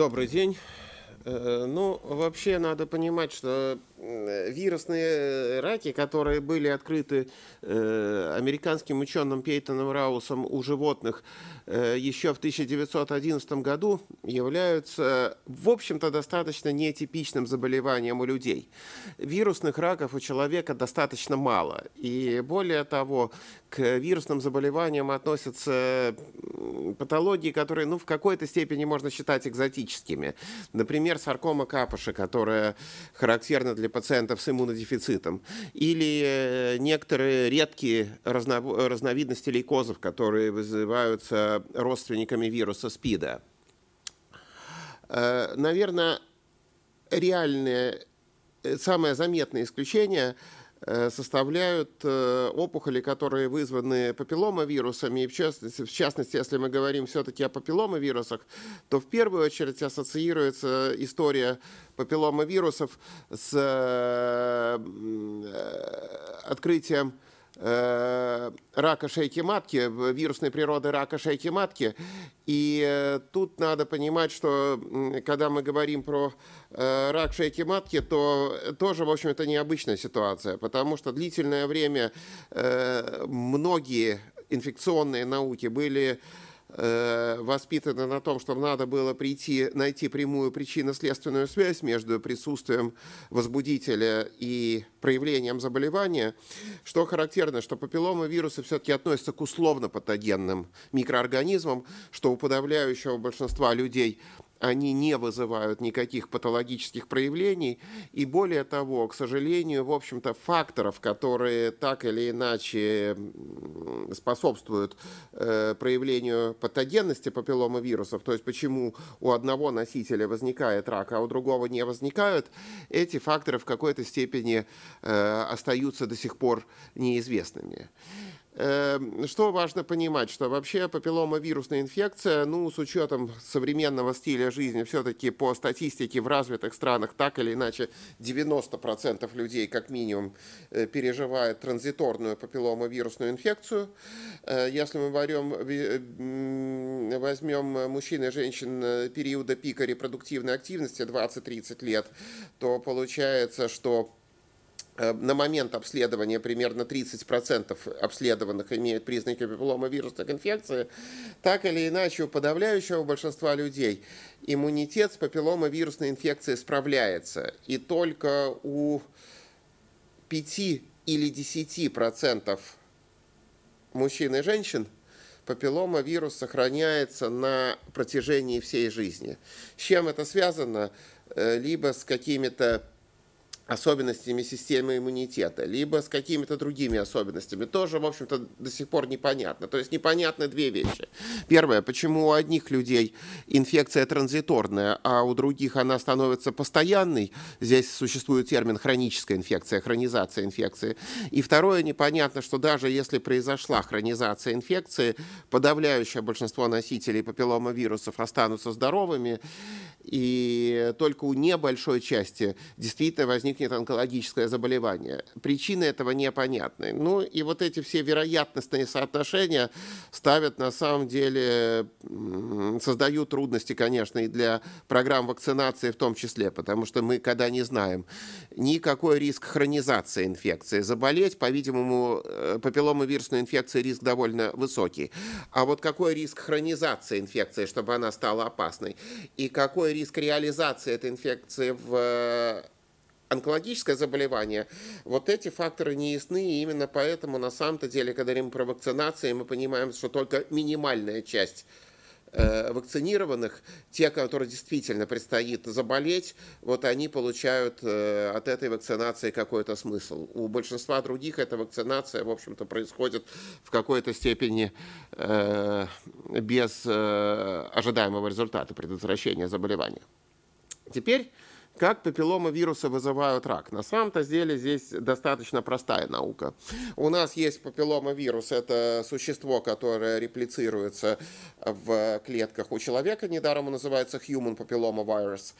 Добрый день. Э, ну, вообще надо понимать, что Э, вирусные э, раки, которые были открыты э, американским ученым Пейтоном Раусом у животных э, еще в 1911 году, являются, в общем-то, достаточно нетипичным заболеванием у людей. Вирусных раков у человека достаточно мало. И более того, к вирусным заболеваниям относятся патологии, которые ну, в какой-то степени можно считать экзотическими. Например, саркома капуши, которая характерна для пациентов с иммунодефицитом, или э, некоторые редкие разно, разновидности лейкозов, которые вызываются родственниками вируса СПИДа. Э, Наверное, реальное, э, самое заметное исключение – Э, составляют э, опухоли, которые вызваны папилломовирусами. И в частности, в частности, если мы говорим все-таки о папилломовирусах, то в первую очередь ассоциируется история папилломовирусов с э, открытием Э, рака шейки матки, вирусной природы рака шейки матки. И э, тут надо понимать, что когда мы говорим про э, рак шейки матки, то тоже, в общем, это необычная ситуация, потому что длительное время многие инфекционные науки были Э, воспитаны на том, что надо было прийти, найти прямую причинно-следственную связь между присутствием возбудителя и проявлением заболевания, что характерно, что папилломы вирусы все-таки относятся к условно-патогенным микроорганизмам, что у подавляющего большинства людей они не вызывают никаких патологических проявлений. И более того, к сожалению, в общем-то, факторов, которые так или иначе способствуют э, проявлению патогенности папилломы вирусов, то есть почему у одного носителя возникает рак, а у другого не возникают, эти факторы в какой-то степени э, остаются до сих пор неизвестными. Эм, что важно понимать, что вообще папилломовирусная инфекция, ну, с учетом современного стиля жизни, все-таки по статистике в развитых странах так или иначе 90% людей как минимум э, переживают транзиторную папилломовирусную инфекцию. Э, если мы возьмем, возьмем мужчин и женщин э, периода пика репродуктивной активности 20-30 лет, то получается, что Э, на момент обследования примерно 30% обследованных имеют признаки папилломовирусных инфекции, так или иначе у подавляющего большинства людей иммунитет с папилломовирусной инфекцией справляется. И только у 5 или 10% мужчин и женщин папиллома вирус сохраняется на протяжении всей жизни. С чем это связано? Э, либо с какими-то особенностями системы иммунитета, либо с какими-то другими особенностями, тоже, в общем-то, до сих пор непонятно. То есть непонятны две вещи. Первое, почему у одних людей инфекция транзиторная, а у других она становится постоянной. Здесь существует термин хроническая инфекция, хронизация инфекции. И второе, непонятно, что даже если произошла хронизация инфекции, подавляющее большинство носителей папилломовирусов останутся здоровыми, и только у небольшой части действительно возник возникнет онкологическое заболевание. Причины этого непонятны. Ну и вот эти все вероятностные соотношения ставят на самом деле, создают трудности, конечно, и для программ вакцинации в том числе, потому что мы когда не знаем никакой риск хронизации инфекции. Заболеть, по-видимому, э, папилломовирусной инфекции риск довольно высокий. А вот какой риск хронизации инфекции, чтобы она стала опасной, и какой риск реализации этой инфекции в э, онкологическое заболевание, вот эти факторы не ясны, и именно поэтому на самом-то деле, когда говорим про вакцинации, мы понимаем, что только минимальная часть э, вакцинированных, те, которые действительно предстоит заболеть, вот они получают э, от этой вакцинации какой-то смысл. У большинства других эта вакцинация, в общем-то, происходит в какой-то степени э, без ожидаемого результата предотвращения заболевания. Теперь как папилломы вируса вызывают рак? На самом-то деле здесь достаточно простая наука. У нас есть папиллома вирус, это существо, которое реплицируется в клетках у человека, недаром он называется human papilloma virus.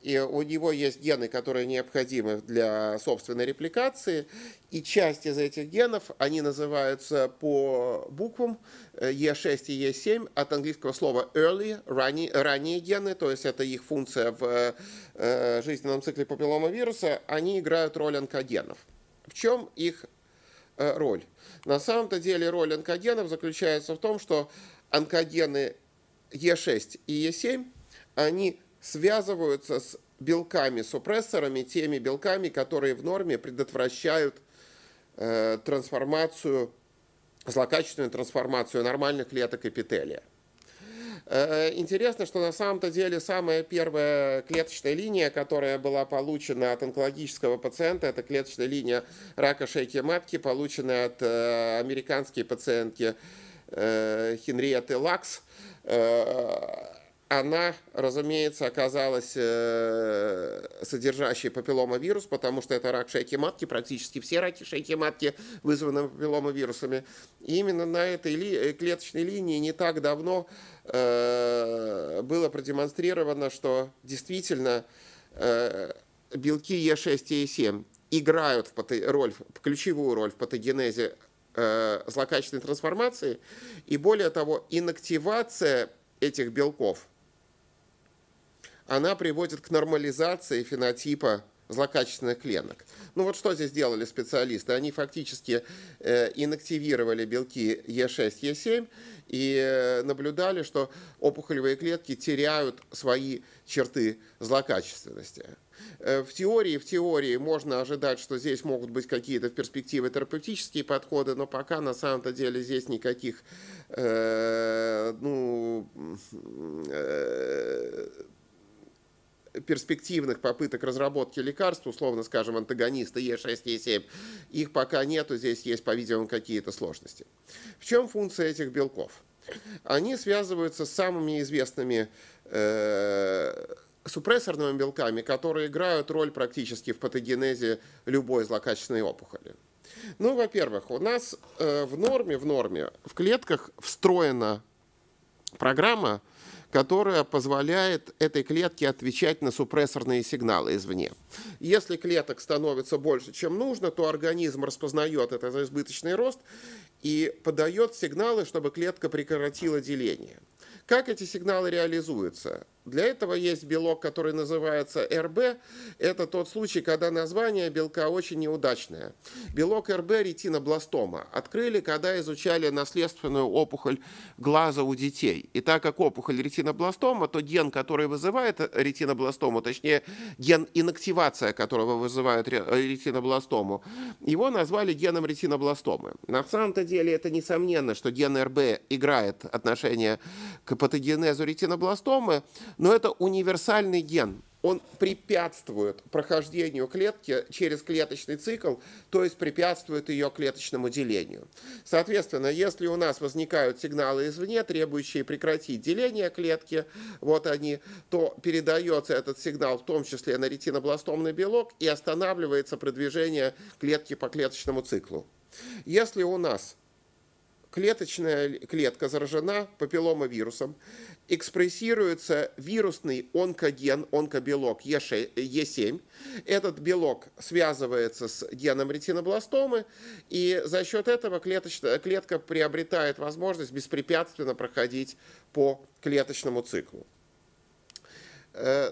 И у него есть гены, которые необходимы для собственной репликации, и часть из этих генов, они называются по буквам э, Е6 и Е7 от английского слова early, ранние, ранние гены, то есть это их функция в э, Э, жизненном цикле папилломавируса они играют роль онкогенов. В чем их э, роль? На самом-то деле роль онкогенов заключается в том, что онкогены Е6 и Е7, они связываются с белками-супрессорами, теми белками, которые в норме предотвращают э, трансформацию, злокачественную трансформацию нормальных клеток эпителия. Э, интересно, что на самом-то деле самая первая клеточная линия, которая была получена от онкологического пациента, это клеточная линия рака шейки матки, полученная от э, американской пациентки э, Хенриетты Лакс она, разумеется, оказалась э, содержащей папилломовирус, потому что это рак шейки матки, практически все раки шейки матки вызваны папилломовирусами. И именно на этой ли, э, клеточной линии не так давно э, было продемонстрировано, что действительно белки Е6 и Е7 играют в пато... роль, в ключевую роль в патогенезе злокачественной трансформации, и более того, инактивация этих белков – она приводит к нормализации фенотипа злокачественных клеток. Ну вот что здесь делали специалисты? Они фактически э, инактивировали белки Е6, Е7 и э, наблюдали, что опухолевые клетки теряют свои черты злокачественности. Э, в теории, в теории можно ожидать, что здесь могут быть какие-то в перспективе терапевтические подходы, но пока на самом-то деле здесь никаких э, ну, э, перспективных попыток разработки лекарств, условно скажем, антагониста Е6, Е7, их пока нету, здесь есть, по-видимому, какие-то сложности. В чем функция этих белков? Они связываются с самыми известными э супрессорными белками, которые играют роль практически в патогенезе любой злокачественной опухоли. Ну, во-первых, у нас э, в норме, в норме, в клетках встроена программа, которая позволяет этой клетке отвечать на супрессорные сигналы извне. Если клеток становится больше, чем нужно, то организм распознает этот избыточный рост и подает сигналы, чтобы клетка прекратила деление. Как эти сигналы реализуются? Для этого есть белок, который называется РБ. Это тот случай, когда название белка очень неудачное. Белок РБ ретинобластома открыли, когда изучали наследственную опухоль глаза у детей. И так как опухоль ретинобластома, то ген, который вызывает ретинобластому, точнее ген инактивация которого вызывает э, ретинобластому, его назвали геном ретинобластомы. На самом-то деле это несомненно, что ген РБ играет отношение к патогенезу ретинобластомы, но это универсальный ген. Он препятствует прохождению клетки через клеточный цикл, то есть препятствует ее клеточному делению. Соответственно, если у нас возникают сигналы извне, требующие прекратить деление клетки, вот они, то передается этот сигнал в том числе на ретинобластомный белок и останавливается продвижение клетки по клеточному циклу. Если у нас клеточная клетка заражена папилломовирусом, экспрессируется вирусный онкоген, онкобелок Е7. Этот белок связывается с геном ретинобластомы, и за счет этого клеточная, клетка приобретает возможность беспрепятственно проходить по клеточному циклу. Э,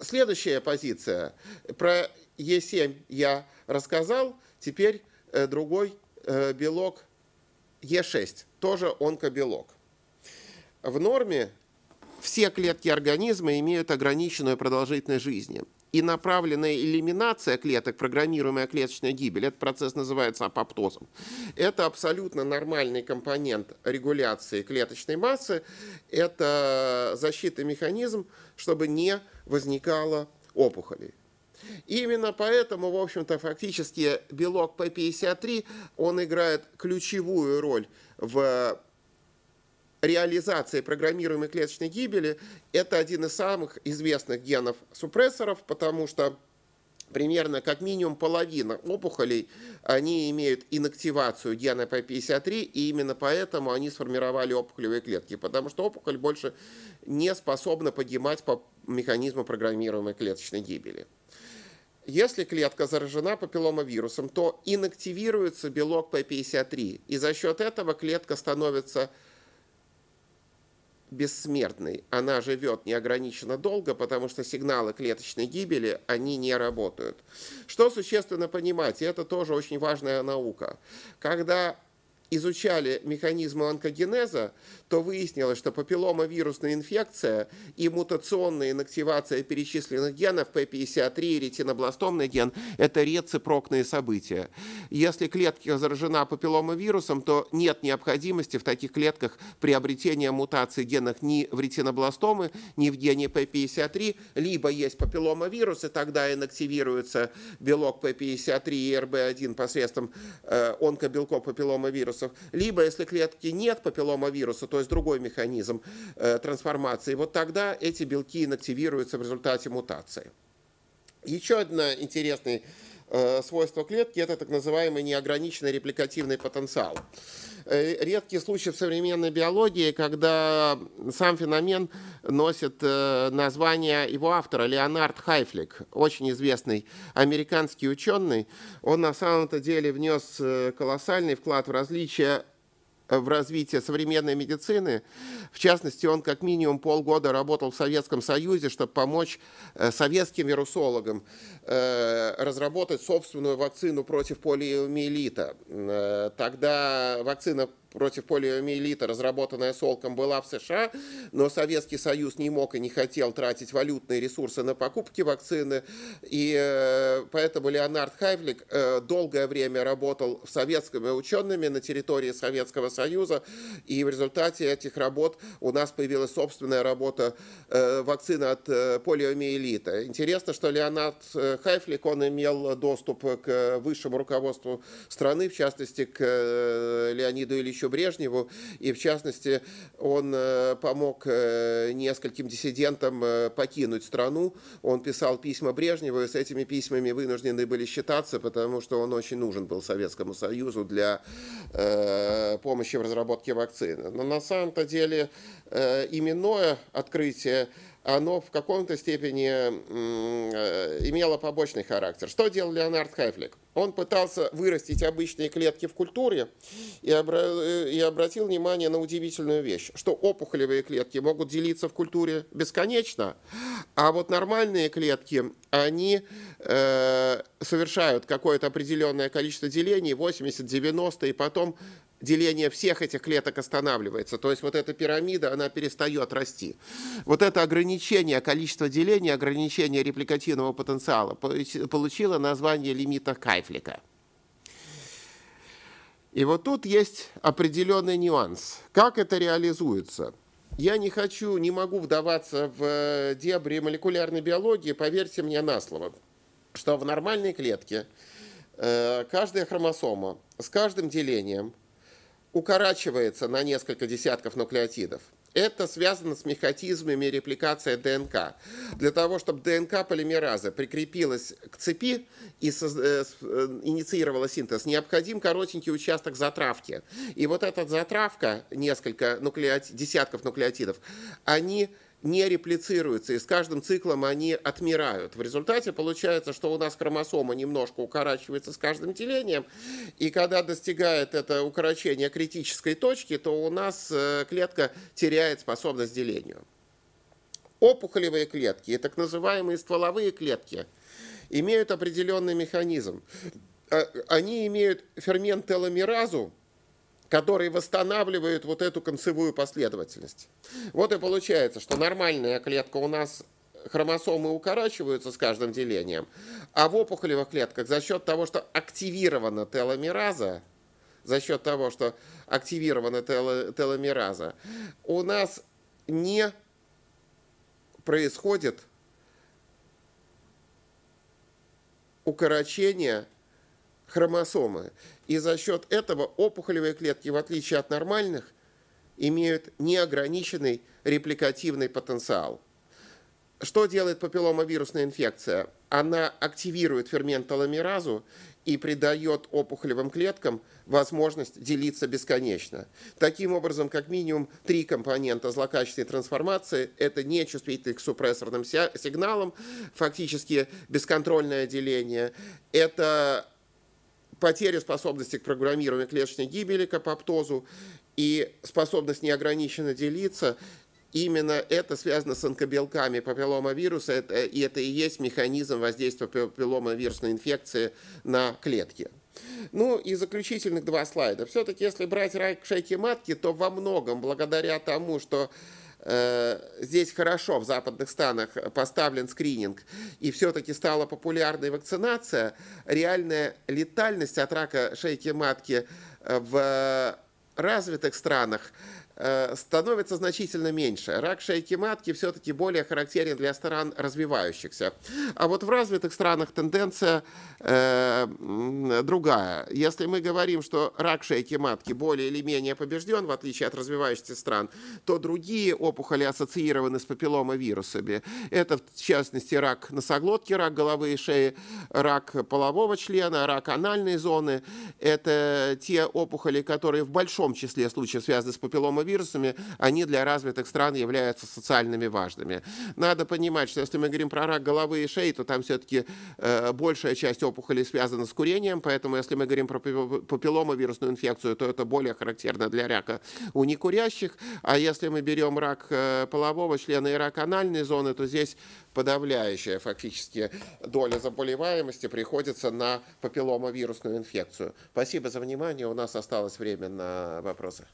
следующая позиция. Про Е7 я рассказал, теперь э, другой э, белок Е6, тоже онкобелок. В норме все клетки организма имеют ограниченную продолжительность жизни. И направленная элиминация клеток, программируемая клеточная гибель, этот процесс называется апоптозом, это абсолютно нормальный компонент регуляции клеточной массы, это защитный механизм, чтобы не возникало опухолей именно поэтому, в общем-то, фактически белок P53, он играет ключевую роль в реализации программируемой клеточной гибели. Это один из самых известных генов супрессоров, потому что примерно как минимум половина опухолей, они имеют инактивацию гена P53, и именно поэтому они сформировали опухолевые клетки, потому что опухоль больше не способна поднимать по механизму программируемой клеточной гибели. Если клетка заражена папилломовирусом, то инактивируется белок P53, и за счет этого клетка становится бессмертной. Она живет неограниченно долго, потому что сигналы клеточной гибели, они не работают. Что существенно понимать, и это тоже очень важная наука, когда изучали механизмы онкогенеза, то выяснилось, что папилломовирусная инфекция и мутационная инактивация перечисленных генов P53 и ретинобластомный ген – это реципрокные события. Если клетка заражена папилломовирусом, то нет необходимости в таких клетках приобретения мутации генов ни в ретинобластомы, ни в гене P53, либо есть папилломовирус, и тогда инактивируется белок P53 и RB1 посредством э, онкобелков папилломовируса, вирусов, либо если клетки нет папиллома вируса, то есть другой механизм э, трансформации, вот тогда эти белки инактивируются в результате мутации. Еще одно интересное э, свойство клетки – это так называемый неограниченный репликативный потенциал. Э, редкий случай в современной биологии, когда сам феномен носит э, название его автора, Леонард Хайфлик, очень известный американский ученый. Он на самом-то деле внес э, колоссальный вклад в различие в развитие современной медицины. В частности, он как минимум полгода работал в Советском Союзе, чтобы помочь э, советским вирусологам э, разработать собственную вакцину против полиомиелита. Э, тогда вакцина против полиомиелита, разработанная Солком, была в США, но Советский Союз не мог и не хотел тратить валютные ресурсы на покупки вакцины, и поэтому Леонард Хайвлик долгое время работал в советскими учеными на территории Советского Союза. И в результате этих работ у нас появилась собственная работа э, вакцина от э, полиомиелита. Интересно, что Леонард э, Хайфлик, он имел доступ к высшему руководству страны, в частности, к э, Леониду Ильичу Брежневу. И, в частности, он э, помог нескольким диссидентам покинуть страну. Он писал письма Брежневу, и с этими письмами вынуждены были считаться, потому что он очень нужен был Советскому Союзу для помощи помощи в разработке вакцины. Но на самом-то деле э, именное открытие оно в каком-то степени э, имело побочный характер. Что делал Леонард Хайфлик? Он пытался вырастить обычные клетки в культуре и, обра- э, и обратил внимание на удивительную вещь, что опухолевые клетки могут делиться в культуре бесконечно, а вот нормальные клетки, они э, совершают какое-то определенное количество делений, 80, 90, и потом деление всех этих клеток останавливается. То есть вот эта пирамида, она перестает расти. Вот это ограничение количества деления, ограничение репликативного потенциала получило название лимита Кайфлика. И вот тут есть определенный нюанс. Как это реализуется? Я не хочу, не могу вдаваться в э, дебри молекулярной биологии, поверьте мне на слово, что в нормальной клетке э, каждая хромосома с каждым делением – укорачивается на несколько десятков нуклеотидов. Это связано с механизмами репликации ДНК. Для того, чтобы ДНК полимераза прикрепилась к цепи и э, э, инициировала синтез, необходим коротенький участок затравки. И вот эта затравка, несколько нуклеот... десятков нуклеотидов, они не реплицируются, и с каждым циклом они отмирают. В результате получается, что у нас хромосома немножко укорачивается с каждым делением, и когда достигает это укорочение критической точки, то у нас э, клетка теряет способность к делению. Опухолевые клетки и так называемые стволовые клетки имеют определенный механизм. Э, они имеют фермент теломеразу, которые восстанавливают вот эту концевую последовательность. Вот и получается, что нормальная клетка у нас хромосомы укорачиваются с каждым делением, а в опухолевых клетках за счет того, что активирована теломераза, за счет того, что активирована теломераза, у нас не происходит укорочение хромосомы. И за счет этого опухолевые клетки, в отличие от нормальных, имеют неограниченный репликативный потенциал. Что делает папилломовирусная инфекция? Она активирует фермент теломеразу и придает опухолевым клеткам возможность делиться бесконечно. Таким образом, как минимум три компонента злокачественной трансформации – это нечувствительность к супрессорным сигналам, фактически бесконтрольное деление, это потеря способности к программированию клеточной гибели, к апоптозу, и способность неограниченно делиться, именно это связано с онкобелками папилломавируса, это, и это и есть механизм воздействия папилломавирусной инфекции на клетки. Ну и заключительных два слайда. Все-таки, если брать рак шейки матки, то во многом благодаря тому, что Э, здесь хорошо в западных странах поставлен скрининг и все-таки стала популярной вакцинация, реальная летальность от рака шейки матки э, в э, развитых странах Э, становится значительно меньше. Рак шейки матки все-таки более характерен для стран развивающихся. А вот в развитых странах тенденция э, другая. Если мы говорим, что рак шейки матки более или менее побежден, в отличие от развивающихся стран, то другие опухоли ассоциированы с папилломовирусами. Это, в частности, рак носоглотки, рак головы и шеи, рак полового члена, рак анальной зоны. Это те опухоли, которые в большом числе случаев связаны с папилломовирусами, вирусами, они для развитых стран являются социальными важными. Надо понимать, что если мы говорим про рак головы и шеи, то там все-таки э, большая часть опухолей связана с курением, поэтому если мы говорим про папилломовирусную инфекцию, то это более характерно для рака у некурящих, а если мы берем рак э, полового члена и рак анальной зоны, то здесь подавляющая фактически доля заболеваемости приходится на папилломовирусную инфекцию. Спасибо за внимание. У нас осталось время на вопросы.